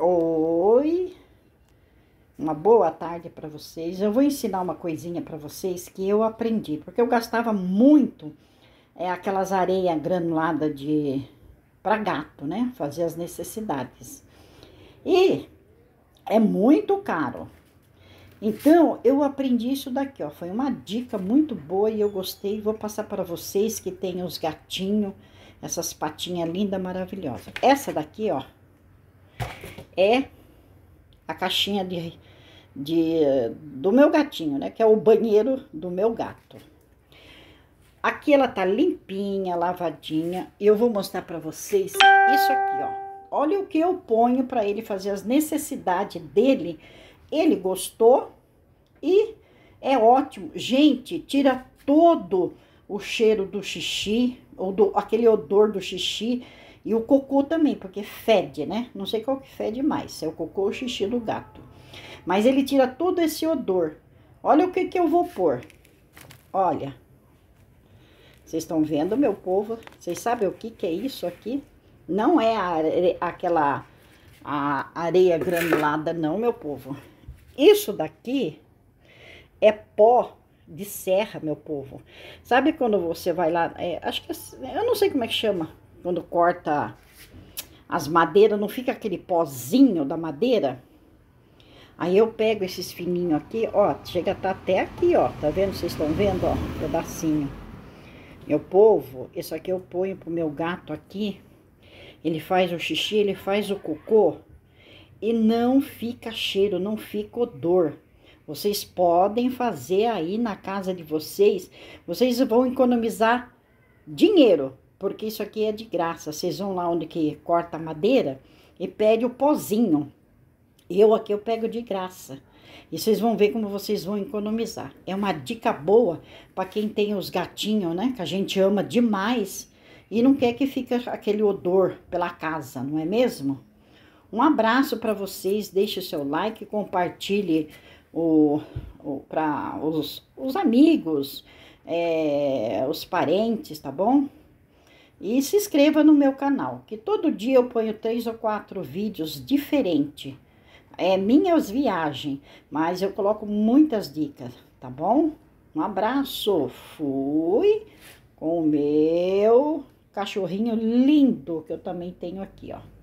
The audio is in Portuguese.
Oi, uma boa tarde para vocês. Eu vou ensinar uma coisinha para vocês que eu aprendi, porque eu gastava muito é, aquelas areias granulada de para gato, né? Fazer as necessidades. E é muito caro. Então, eu aprendi isso daqui, ó. Foi uma dica muito boa e eu gostei. Vou passar para vocês que tem os gatinhos, essas patinhas lindas, maravilhosas. Essa daqui, ó, é a caixinha de, de, do meu gatinho, né? Que é o banheiro do meu gato. Aqui ela tá limpinha, lavadinha. E eu vou mostrar pra vocês isso aqui, ó. Olha o que eu ponho para ele fazer as necessidades dele. Ele gostou e é ótimo. Gente, tira todo o cheiro do xixi, ou do, aquele odor do xixi e o cocô também, porque fede, né? Não sei qual que fede mais, se é o cocô ou o xixi do gato. Mas ele tira todo esse odor. Olha o que, que eu vou pôr. Olha. Vocês estão vendo, meu povo? Vocês sabem o que, que é isso aqui? Não é a aquela a areia granulada, não, meu povo. Isso daqui é pó de serra, meu povo. Sabe quando você vai lá, é, acho que, é, eu não sei como é que chama, quando corta as madeiras, não fica aquele pozinho da madeira? Aí eu pego esses fininhos aqui, ó, chega tá até aqui, ó, tá vendo? Vocês estão vendo, ó, um pedacinho. Meu povo, isso aqui eu ponho pro meu gato aqui, ele faz o xixi, ele faz o cocô, e não fica cheiro, não fica odor. Vocês podem fazer aí na casa de vocês, vocês vão economizar dinheiro, porque isso aqui é de graça. Vocês vão lá onde que corta a madeira e pede o pozinho. Eu aqui eu pego de graça. E vocês vão ver como vocês vão economizar. É uma dica boa para quem tem os gatinhos, né? Que a gente ama demais e não quer que fique aquele odor pela casa, não é mesmo? Um abraço para vocês, deixe o seu like, compartilhe o, o para os, os amigos, é, os parentes, tá bom? E se inscreva no meu canal, que todo dia eu ponho três ou quatro vídeos diferentes. É minhas viagens, mas eu coloco muitas dicas, tá bom? Um abraço, fui com o meu cachorrinho lindo que eu também tenho aqui, ó.